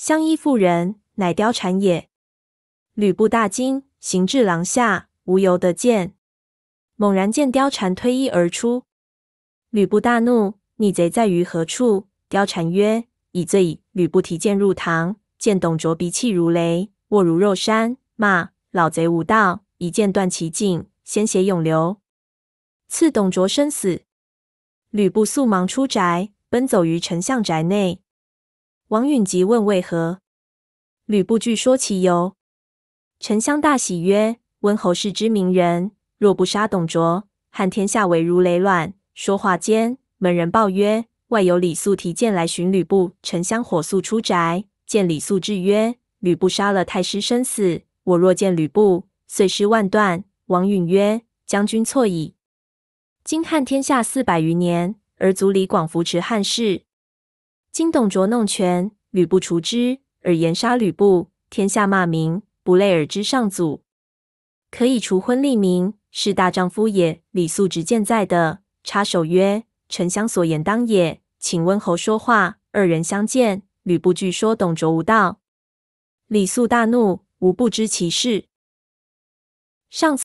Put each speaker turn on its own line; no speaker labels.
相依妇人乃貂蝉也。
吕布大惊，行至廊下，无由得见。猛然见貂蝉推衣而出，吕布大怒：“逆贼在于何处？”貂蝉曰：“已醉矣。”吕布提剑入堂，见董卓鼻气如雷，握如肉山，骂：“老贼无道！”一剑断其颈，鲜血涌流，刺董卓生死。吕布速忙出宅，奔走于丞相宅内。王允急问为何，吕布据说其由丞香大喜曰：“温侯是知名人，若不杀董卓，汉天下唯如雷卵。”说话间，门人报曰：“外有李肃提剑来寻吕布。”丞香火速出宅，见李肃至曰：“吕布杀了太师，生死我若见吕布，碎尸万段。”王允曰：“将军错矣，今汉天下四百余年，而祖李广扶持汉室。”今董卓弄权，吕布除之，而言杀吕布，天下骂名，不累尔之上祖，可以除昏立明，是大丈夫也。李肃直见在的，插手曰：“丞相所言当也，请温侯说话。”二人相见，吕布据说董卓无道，李肃大怒，无不
知其事。上。